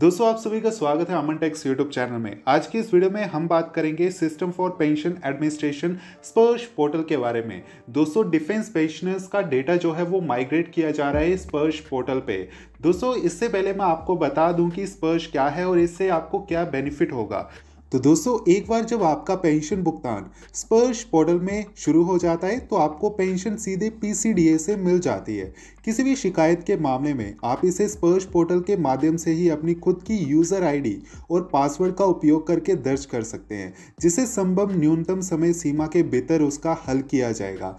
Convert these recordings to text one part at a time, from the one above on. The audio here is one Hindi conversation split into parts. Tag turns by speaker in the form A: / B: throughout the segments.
A: दोस्तों आप सभी का स्वागत है अमन टेक्स यूट्यूब चैनल में आज की इस वीडियो में हम बात करेंगे system for pension administration Sparsh portal के बारे में दोस्तों डिफेंस पेंशनर्स का डेटा जो है वो माइग्रेट किया जा रहा है स्पर्श पोर्टल पे दोस्तों इससे पहले मैं आपको बता दूं कि स्पर्श क्या है और इससे आपको क्या बेनिफिट होगा तो दोस्तों एक बार जब आपका पेंशन भुगतान स्पर्श पोर्टल में शुरू हो जाता है तो आपको पेंशन सीधे पीसीडीए से मिल जाती है किसी भी शिकायत के मामले में आप इसे स्पर्श पोर्टल के माध्यम से ही अपनी खुद की यूज़र आईडी और पासवर्ड का उपयोग करके दर्ज कर सकते हैं जिसे संभव न्यूनतम समय सीमा के भीतर उसका हल किया जाएगा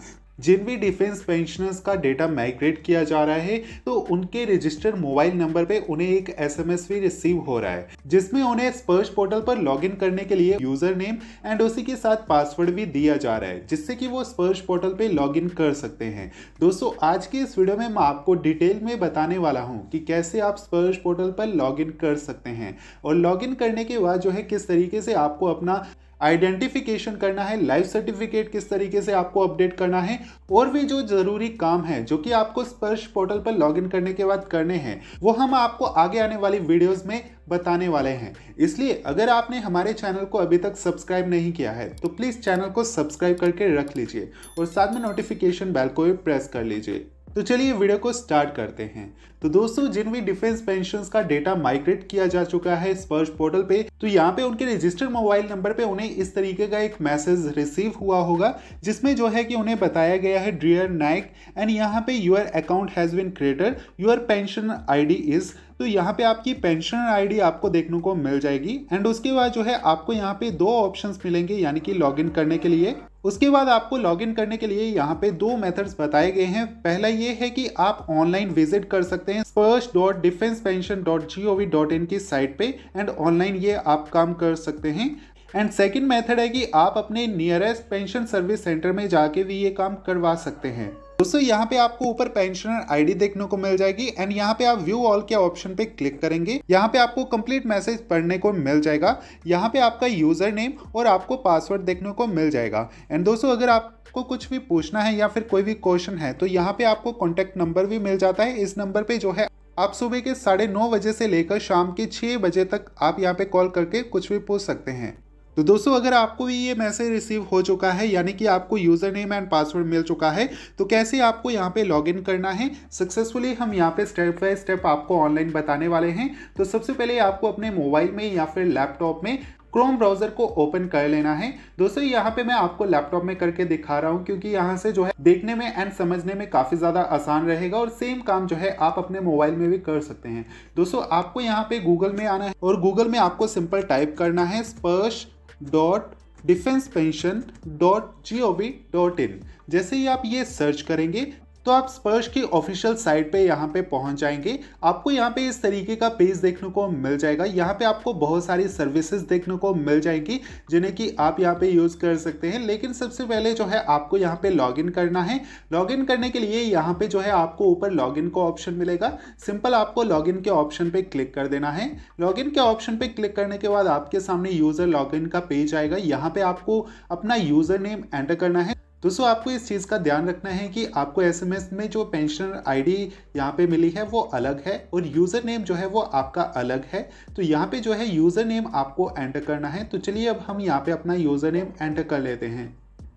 A: जिन भी डिफेंस पेंशनर्स का डेटा माइग्रेट किया जा रहा है तो उनके रजिस्टर्ड मोबाइल नंबर पे उन्हें एक एसएमएस भी रिसीव हो रहा है जिसमें उन्हें स्पर्श पोर्टल पर लॉगिन करने के लिए यूजर नेम एंड उसी के साथ पासवर्ड भी दिया जा रहा है जिससे कि वो स्पर्श पोर्टल पे लॉगिन कर सकते हैं दोस्तों आज की इस वीडियो में मैं आपको डिटेल में बताने वाला हूँ कि कैसे आप स्पर्श पोर्टल पर लॉगिन कर सकते हैं और लॉगिन करने के बाद जो है किस तरीके से आपको अपना आइडेंटिफिकेशन करना है लाइफ सर्टिफिकेट किस तरीके से आपको अपडेट करना है और भी जो जरूरी काम है जो कि आपको स्पर्श पोर्टल पर लॉगिन करने के बाद करने हैं वो हम आपको आगे आने वाली वीडियोस में बताने वाले हैं इसलिए अगर आपने हमारे चैनल को अभी तक सब्सक्राइब नहीं किया है तो प्लीज़ चैनल को सब्सक्राइब करके रख लीजिए और साथ में नोटिफिकेशन बेल को भी प्रेस कर लीजिए तो चलिए वीडियो को स्टार्ट करते हैं तो दोस्तों जिन भी डिफेंस पेंशन का डेटा माइग्रेट किया जा चुका है स्पर्श पोर्टल पे तो यहाँ पे उनके रजिस्टर्ड मोबाइल नंबर पे उन्हें इस तरीके का एक मैसेज रिसीव हुआ होगा जिसमें जो है कि उन्हें बताया गया है ड्रियर नाइक एंड यहाँ पे your account has been created your pension I is तो यहाँ पे आपकी पेंशन आईडी आपको देखने को मिल जाएगी एंड उसके बाद जो है आपको यहाँ पे दो ऑप्शंस मिलेंगे यानी कि लॉगिन करने के लिए उसके बाद आपको लॉगिन करने के लिए यहाँ पे दो मेथड्स बताए गए हैं पहला ये है कि आप ऑनलाइन विजिट कर सकते हैं Sparsh dot defence pension dot G O V dot in की साइट पे एंड ऑनलाइन ये आप काम कर सकते हैं एंड सेकेंड मेथड है कि आप अपने नियरेस्ट पेंशन सर्विस सेंटर में जाके भी ये काम करवा सकते हैं दोस्तों यहाँ पे आपको ऊपर पेंशनर आईडी देखने को मिल जाएगी एंड यहाँ पे आप व्यू ऑल के ऑप्शन पे क्लिक करेंगे यहाँ पे आपको कंप्लीट मैसेज पढ़ने को मिल जाएगा यहाँ पे आपका यूजर नेम और आपको पासवर्ड देखने को मिल जाएगा एंड दोस्तों अगर आपको कुछ भी पूछना है या फिर कोई भी क्वेश्चन है तो यहाँ पे आपको कॉन्टेक्ट नंबर भी मिल जाता है इस नंबर पे जो है आप सुबह के साढ़े नौ बजे से लेकर शाम के छह बजे तक आप यहाँ पे कॉल करके कुछ भी पूछ सकते हैं तो दोस्तों अगर आपको भी ये मैसेज रिसीव हो चुका है यानी कि आपको यूज़र नेम एंड पासवर्ड मिल चुका है तो कैसे आपको यहाँ पे लॉगिन करना है सक्सेसफुली हम यहाँ पे स्टेप बाय स्टेप आपको ऑनलाइन बताने वाले हैं तो सबसे पहले आपको अपने मोबाइल में या फिर लैपटॉप में क्रोम ब्राउजर को ओपन कर लेना है दोस्तों यहाँ पे मैं आपको लैपटॉप में करके दिखा रहा हूँ क्योंकि यहाँ से जो है देखने में एंड समझने में काफ़ी ज़्यादा आसान रहेगा और सेम काम जो है आप अपने मोबाइल में भी कर सकते हैं दोस्तों आपको यहाँ पे गूगल में आना है और गूगल में आपको सिंपल टाइप करना है Sparsh dot defence pension dot G O V dot in जैसे ही आप ये सर्च करेंगे तो आप स्पर्श की ऑफिशियल साइट पे यहाँ पे पहुँच जाएंगे आपको यहाँ पे इस तरीके का पेज देखने को मिल जाएगा यहाँ पे आपको बहुत सारी सर्विसेज देखने को मिल जाएंगी जिन्हें कि आप यहाँ पे यूज़ कर सकते हैं लेकिन सबसे पहले जो है आपको यहाँ पे लॉगिन करना है लॉगिन करने के लिए यहाँ पे जो है आपको ऊपर लॉगिन का ऑप्शन मिलेगा सिंपल आपको लॉगिन के ऑप्शन पे क्लिक कर देना है लॉगिन के ऑप्शन पे क्लिक करने के बाद आपके सामने यूज़र लॉगिन का पेज आएगा यहाँ पे आपको अपना यूज़र नेम एंटर करना है दोस्तों आपको इस चीज़ का ध्यान रखना है कि आपको एसएमएस में जो पेंशनर आईडी डी यहाँ पे मिली है वो अलग है और यूज़र नेम जो है वो आपका अलग है तो यहाँ पर जो है यूज़र नेम आपको एंटर करना है तो चलिए अब हम यहाँ पर अपना यूज़र नेम एंटर कर लेते हैं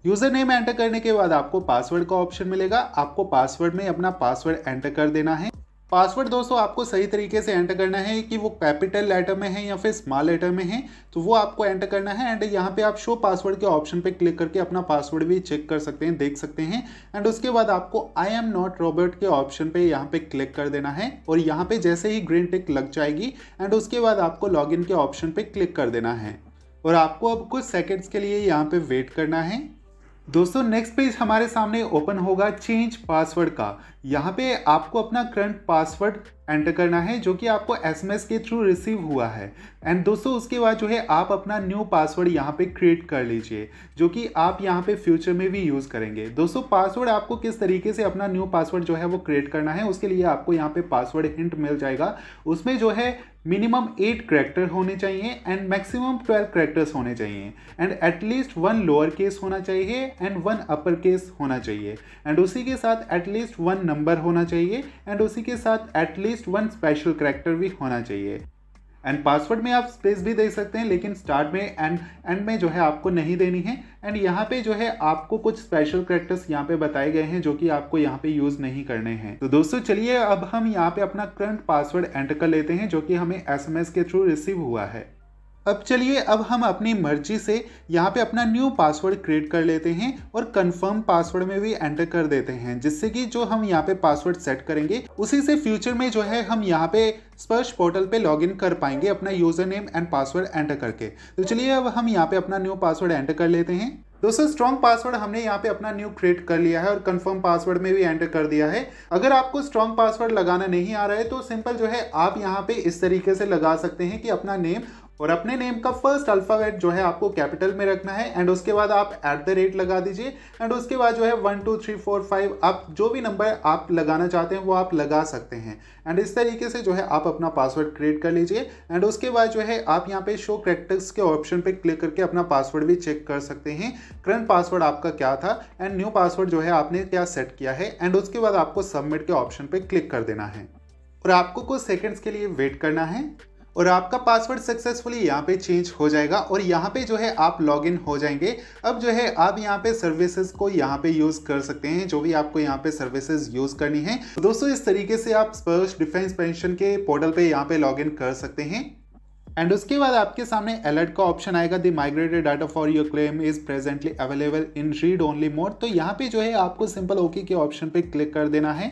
A: यूज़र नेम एंटर करने के बाद आपको पासवर्ड का ऑप्शन मिलेगा आपको पासवर्ड में अपना पासवर्ड एंटर कर देना है पासवर्ड दोस्तों आपको सही तरीके से एंटर करना है कि वो कैपिटल लेटर में है या फिर स्मॉल लेटर में है तो वो आपको एंटर करना है एंड यहाँ पे आप शो पासवर्ड के ऑप्शन पे क्लिक करके अपना पासवर्ड भी चेक कर सकते हैं देख सकते हैं एंड उसके बाद आपको आई एम नॉट रॉबर्ट के ऑप्शन पे यहाँ पे क्लिक कर देना है और यहाँ पे जैसे ही ग्रीन टिक लग जाएगी एंड उसके बाद आपको लॉग के ऑप्शन पे क्लिक कर देना है और आपको अब कुछ सेकेंड्स के लिए यहाँ पे वेट करना है दोस्तों नेक्स्ट पेज हमारे सामने ओपन होगा चेंज पासवर्ड का यहाँ पे आपको अपना करंट पासवर्ड एंटर करना है जो कि आपको एसएमएस के थ्रू रिसीव हुआ है एंड दोस्तों उसके बाद जो है आप अपना न्यू पासवर्ड यहाँ पे क्रिएट कर लीजिए जो कि आप यहाँ पे फ्यूचर में भी यूज़ करेंगे दोस्तों पासवर्ड आपको किस तरीके से अपना न्यू पासवर्ड जो है वो क्रिएट करना है उसके लिए आपको यहाँ पे पासवर्ड हिंट मिल जाएगा उसमें जो है मिनिमम एट करेक्टर होने चाहिए एंड मैक्सिमम ट्वेल्व करेक्टर्स होने चाहिए and at least one lower case होना चाहिए एंड वन अपर केस होना चाहिए एंड उसी के साथ एटलीस्ट वन नंबर होना चाहिए एंड उसी के साथ एटलीस्ट वन स्पेशल करेक्टर भी होना चाहिए एंड पासवर्ड में आप स्पेस भी दे सकते हैं लेकिन स्टार्ट में एंड एंड में जो है आपको नहीं देनी है एंड यहाँ पे जो है आपको कुछ स्पेशल करेक्टर्स यहाँ पे बताए गए हैं जो कि आपको यहाँ पे यूज़ नहीं करने हैं तो दोस्तों चलिए अब हम यहाँ पे अपना करंट पासवर्ड एंटर कर लेते हैं जो कि हमें एस के थ्रू रिसीव हुआ है अब चलिए अब हम अपनी मर्जी से यहाँ पे अपना न्यू पासवर्ड क्रिएट कर लेते हैं और कंफर्म पासवर्ड में भी एंटर कर देते हैं जिससे कि जो हम यहाँ पे पासवर्ड सेट करेंगे उसी से फ्यूचर में जो है हम यहाँ पे स्पर्श पोर्टल पे लॉगिन कर पाएंगे अपना user name and password enter करके तो चलिए अब हम यहाँ पे अपना न्यू पासवर्ड एंटर कर लेते हैं दोस्तों स्ट्रॉन्ग पासवर्ड हमने यहाँ पे अपना न्यू क्रिएट कर लिया है और कंफर्म पासवर्ड में भी एंटर कर दिया है अगर आपको स्ट्रॉन्ग पासवर्ड लगाना नहीं आ रहा है तो सिंपल जो है आप यहाँ पे इस तरीके से लगा सकते हैं कि अपना नेम और अपने नेम का फर्स्ट अल्फ़ावेट जो है आपको कैपिटल में रखना है एंड उसके बाद आप एट द रेट लगा दीजिए एंड उसके बाद जो है one two three four five आप जो भी नंबर आप लगाना चाहते हैं वो आप लगा सकते हैं एंड इस तरीके से जो है आप अपना पासवर्ड क्रिएट कर लीजिए एंड उसके बाद जो है आप यहाँ पे शो करेक्टर्स के ऑप्शन पे क्लिक करके अपना पासवर्ड भी चेक कर सकते हैं करंट पासवर्ड आपका क्या था एंड न्यू पासवर्ड जो है आपने क्या सेट किया है एंड उसके बाद आपको सबमिट के ऑप्शन पर क्लिक कर देना है और आपको कुछ सेकेंड्स के लिए वेट करना है और आपका पासवर्ड सक्सेसफुली यहाँ पे चेंज हो जाएगा और यहाँ पे जो है आप लॉगिन हो जाएंगे अब जो है आप यहाँ पे सर्विसेज को यहाँ पे यूज़ कर सकते हैं जो भी आपको यहाँ पे सर्विसेज यूज़ करनी है तो दोस्तों इस तरीके से आप स्पर्श डिफेंस पेंशन के पोर्टल पे यहाँ पे लॉगिन कर सकते हैं एंड उसके बाद आपके सामने अलर्ट का ऑप्शन आएगा the migrated data for your claim is presently available in read only mode तो यहाँ पे जो है आपको सिंपल ओके के ऑप्शन पे क्लिक कर देना है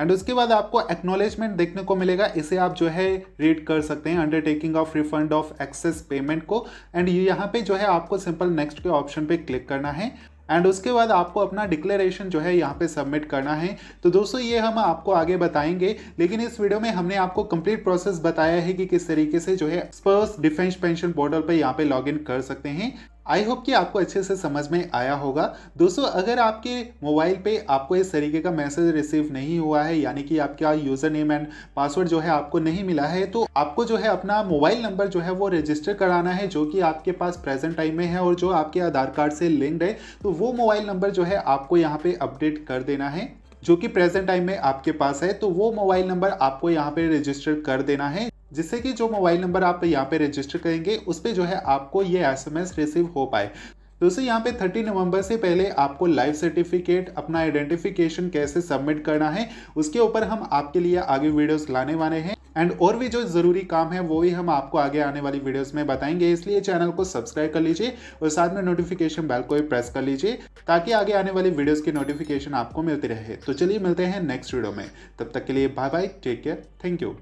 A: एंड उसके बाद आपको एक्नोलेजमेंट देखने को मिलेगा इसे आप जो है रीड कर सकते हैं undertaking of refund of excess payment को एंड यहाँ पे जो है आपको सिंपल नेक्स्ट के ऑप्शन पे क्लिक करना है एंड उसके बाद आपको अपना डिक्लेरेशन जो है यहाँ पे सबमिट करना है तो दोस्तों ये हम आपको आगे बताएंगे लेकिन इस वीडियो में हमने आपको कंप्लीट प्रोसेस बताया है कि किस तरीके से जो है स्पर्स डिफेंस पेंशन पोर्टल पर यहाँ पे लॉग कर सकते हैं आई होप कि आपको अच्छे से समझ में आया होगा दोस्तों अगर आपके मोबाइल पे आपको इस तरीके का मैसेज रिसीव नहीं हुआ है यानी कि आपका यूज़र नेम एंड पासवर्ड जो है आपको नहीं मिला है तो आपको जो है अपना मोबाइल नंबर जो है वो रजिस्टर कराना है जो कि आपके पास प्रेजेंट टाइम में है और जो आपके आधार कार्ड से लिंक्ड है तो वो मोबाइल नंबर जो है आपको यहाँ पे अपडेट कर देना है जो कि प्रेजेंट टाइम में आपके पास है तो वो मोबाइल नंबर आपको यहाँ पे रजिस्टर कर देना है जिससे कि जो मोबाइल नंबर आप यहाँ पे रजिस्टर करेंगे उस पर जो है आपको ये एसएमएस रिसीव हो पाए दोस्तों यहाँ पे 30 नवंबर से पहले आपको लाइफ सर्टिफिकेट अपना आइडेंटिफिकेशन कैसे सबमिट करना है उसके ऊपर हम आपके लिए आगे वीडियोस लाने वाले हैं एंड और भी जो ज़रूरी काम है वो भी हम आपको आगे आने वाली वीडियोस में बताएंगे इसलिए चैनल को सब्सक्राइब कर लीजिए और साथ में नोटिफिकेशन बेल को भी प्रेस कर लीजिए ताकि आगे आने वाली वीडियोज की नोटिफिकेशन आपको मिलती रहे तो चलिए मिलते हैं नेक्स्ट वीडियो में तब तक के लिए bye bye take care thank you